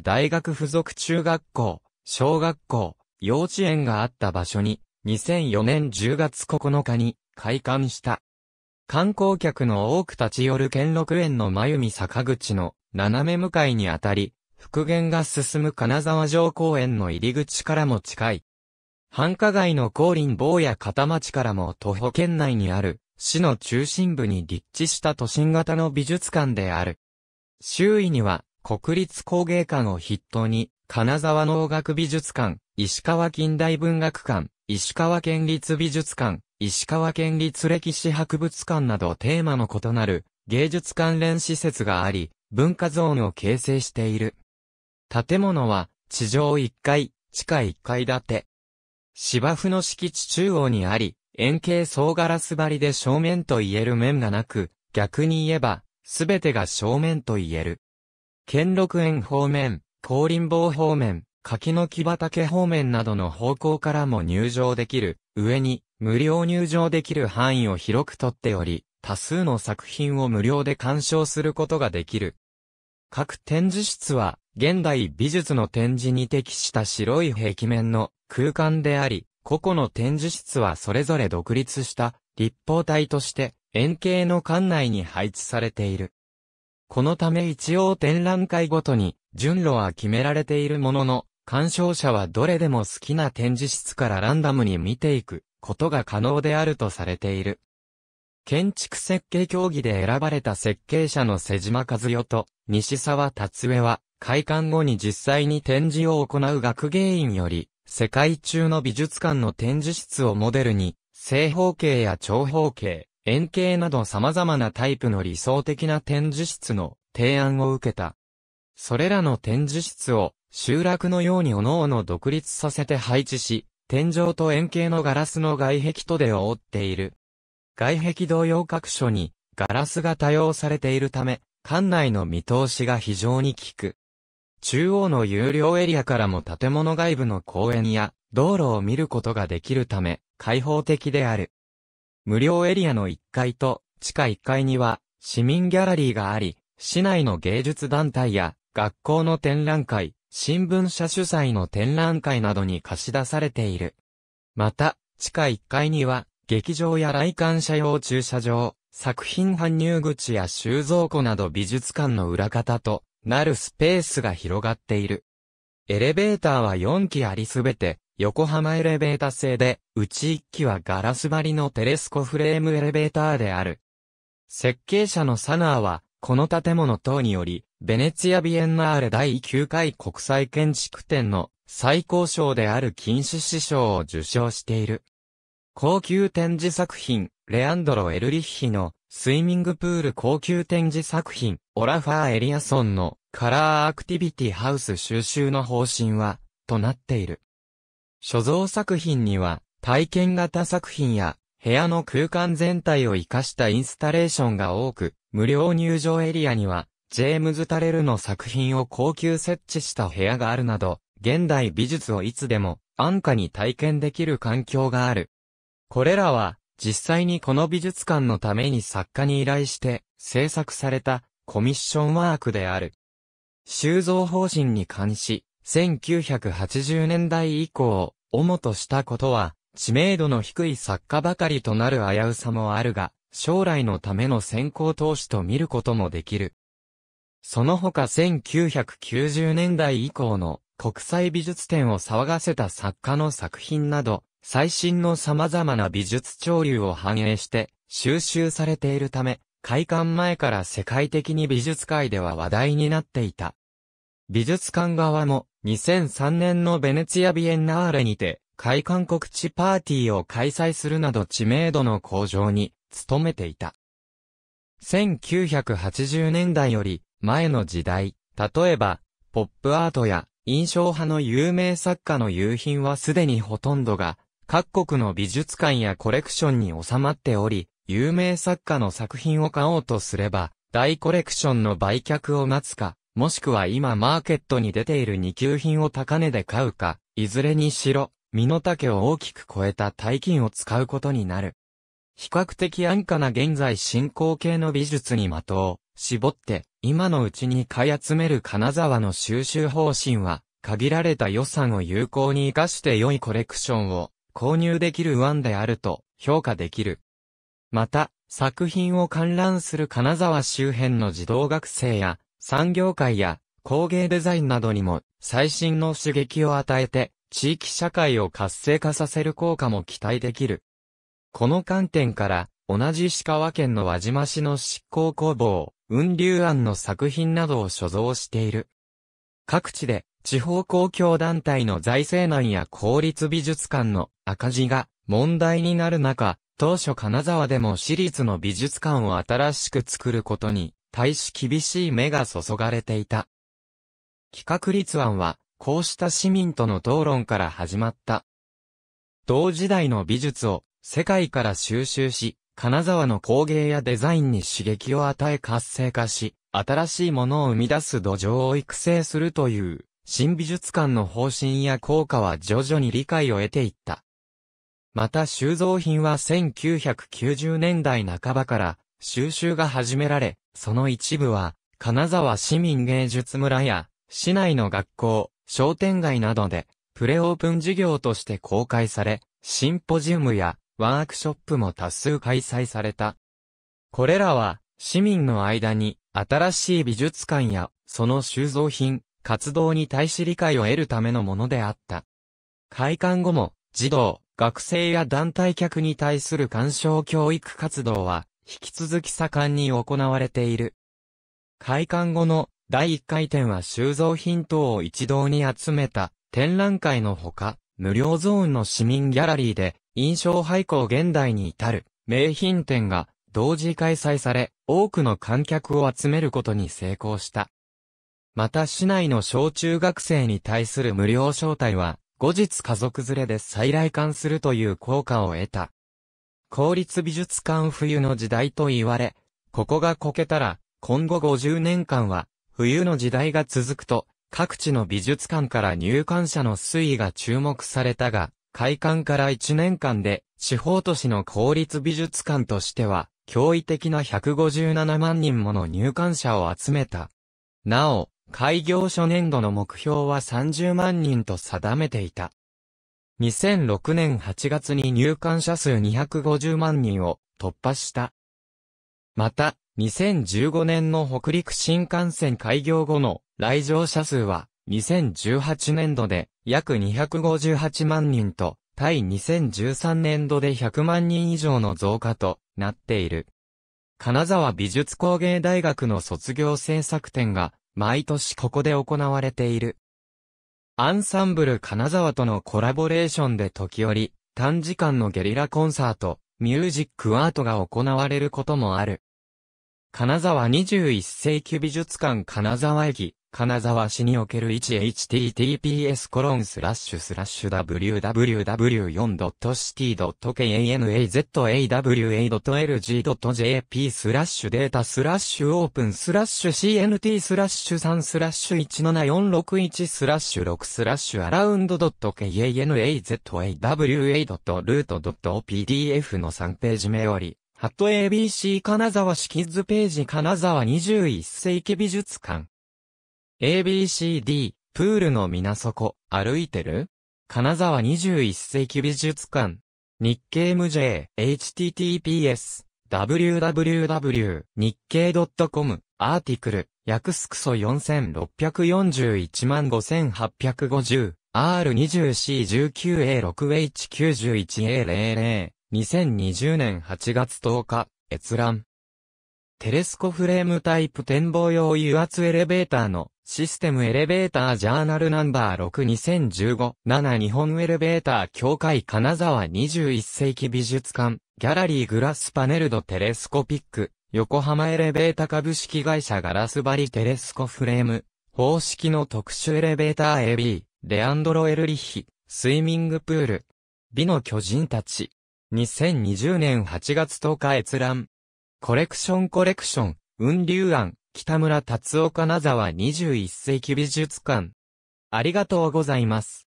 大学附属中学校、小学校、幼稚園があった場所に、2004年10月9日に開館した。観光客の多く立ち寄る兼六園の真弓坂口の斜め向かいにあたり、復元が進む金沢城公園の入り口からも近い。繁華街の高林坊や片町からも徒歩圏内にある、市の中心部に立地した都心型の美術館である。周囲には、国立工芸館を筆頭に、金沢農学美術館、石川近代文学館、石川県立美術館、石川県立歴史博物館などテーマの異なる芸術関連施設があり、文化ゾーンを形成している。建物は地上1階、地下1階建て。芝生の敷地中央にあり、円形総ガラス張りで正面と言える面がなく、逆に言えば、すべてが正面と言える。兼六園方面、高林坊方面、柿の木畑方面などの方向からも入場できる、上に、無料入場できる範囲を広くとっており、多数の作品を無料で鑑賞することができる。各展示室は、現代美術の展示に適した白い壁面の空間であり、個々の展示室はそれぞれ独立した立方体として円形の館内に配置されている。このため一応展覧会ごとに、順路は決められているものの、鑑賞者はどれでも好きな展示室からランダムに見ていくことが可能であるとされている。建築設計競技で選ばれた設計者の瀬島和代と西沢達江は開館後に実際に展示を行う学芸員より世界中の美術館の展示室をモデルに正方形や長方形、円形など様々なタイプの理想的な展示室の提案を受けた。それらの展示室を集落のように各々独立させて配置し、天井と円形のガラスの外壁とで覆っている。外壁同様各所にガラスが多用されているため、館内の見通しが非常に効く。中央の有料エリアからも建物外部の公園や道路を見ることができるため、開放的である。無料エリアの1階と地下1階には市民ギャラリーがあり、市内の芸術団体や学校の展覧会、新聞社主催の展覧会などに貸し出されている。また、地下1階には劇場や来館者用駐車場、作品搬入口や収蔵庫など美術館の裏方となるスペースが広がっている。エレベーターは4基ありすべて横浜エレベータ製で、うち1機はガラス張りのテレスコフレームエレベーターである。設計者のサナーは、この建物等により、ベネツィア・ビエンナーレ第9回国際建築展の最高賞である金獅子賞を受賞している。高級展示作品、レアンドロ・エルリッヒのスイミングプール高級展示作品、オラファー・エリアソンのカラーアクティビティハウス収集の方針は、となっている。所蔵作品には、体験型作品や、部屋の空間全体を活かしたインスタレーションが多く、無料入場エリアには、ジェームズ・タレルの作品を高級設置した部屋があるなど、現代美術をいつでも安価に体験できる環境がある。これらは、実際にこの美術館のために作家に依頼して制作されたコミッションワークである。収蔵方針に関し、1980年代以降、主としたことは、知名度の低い作家ばかりとなる危うさもあるが、将来のための先行投資と見ることもできる。その他1990年代以降の国際美術展を騒がせた作家の作品など、最新の様々な美術潮流を反映して収集されているため、開館前から世界的に美術界では話題になっていた。美術館側も2003年のベネツィアビエンナーレにて開館告知パーティーを開催するなど知名度の向上に努めていた。1980年代より前の時代、例えば、ポップアートや印象派の有名作家の有品はすでにほとんどが各国の美術館やコレクションに収まっており、有名作家の作品を買おうとすれば、大コレクションの売却を待つか、もしくは今マーケットに出ている二級品を高値で買うか、いずれにしろ、身の丈を大きく超えた大金を使うことになる。比較的安価な現在進行形の美術に的を絞って、今のうちに買い集める金沢の収集方針は、限られた予算を有効に活かして良いコレクションを購入できる案であると評価できる。また、作品を観覧する金沢周辺の児童学生や産業界や工芸デザインなどにも最新の刺激を与えて地域社会を活性化させる効果も期待できる。この観点から同じ石川県の輪島市の執行工房、雲龍庵の作品などを所蔵している。各地で地方公共団体の財政難や公立美術館の赤字が問題になる中、当初金沢でも私立の美術館を新しく作ることに対し厳しい目が注がれていた。企画立案は、こうした市民との討論から始まった。同時代の美術を世界から収集し、金沢の工芸やデザインに刺激を与え活性化し、新しいものを生み出す土壌を育成するという、新美術館の方針や効果は徐々に理解を得ていった。また収蔵品は1990年代半ばから収集が始められ、その一部は、金沢市民芸術村や、市内の学校、商店街などで、プレオープン事業として公開され、シンポジウムやワークショップも多数開催された。これらは、市民の間に、新しい美術館や、その収蔵品、活動に対し理解を得るためのものであった。開館後も、児童、学生や団体客に対する鑑賞教育活動は、引き続き盛んに行われている。開館後の第1回展は収蔵品等を一堂に集めた展覧会のほか、無料ゾーンの市民ギャラリーで印象廃校現代に至る名品展が同時開催され、多くの観客を集めることに成功した。また市内の小中学生に対する無料招待は、後日家族連れで再来館するという効果を得た。公立美術館冬の時代と言われ、ここがこけたら、今後50年間は、冬の時代が続くと、各地の美術館から入館者の推移が注目されたが、開館から1年間で、地方都市の公立美術館としては、驚異的な157万人もの入館者を集めた。なお、開業初年度の目標は30万人と定めていた。2006年8月に入館者数250万人を突破した。また、2015年の北陸新幹線開業後の来場者数は、2018年度で約258万人と、対2013年度で100万人以上の増加となっている。金沢美術工芸大学の卒業制作展が毎年ここで行われている。アンサンブル金沢とのコラボレーションで時折、短時間のゲリラコンサート、ミュージックアートが行われることもある。金沢21世紀美術館金沢駅、金沢市における 1https://www4.city.kanazawa.lg.jp スラッシュデータスラッシュオープンスラッシュ cnt スラッシュ3スラッシュ17461スラッシュ6スラッシュアラウンド .kanazawa.root.pdf の3ページ目より、ハット ABC 金沢市キッズページ金沢21世紀美術館 ABCD、プールの水底、歩いてる金沢21世紀美術館。日経無 J、https、www、日経 .com、アーティクル、約すくそ4641万5850、R20C19A6H91A00、2020年8月10日、閲覧。テレスコフレームタイプ展望用油圧エレベーターのシステムエレベータージャーナルナンバー62015 7日本エレベーター協会金沢21世紀美術館ギャラリーグラスパネルドテレスコピック横浜エレベータ株式会社ガラス張りテレスコフレーム方式の特殊エレベーター AB レアンドロ・エルリヒスイミングプール美の巨人たち2020年8月10日閲覧コレクションコレクション、雲龍庵、北村達夫金沢21世紀美術館。ありがとうございます。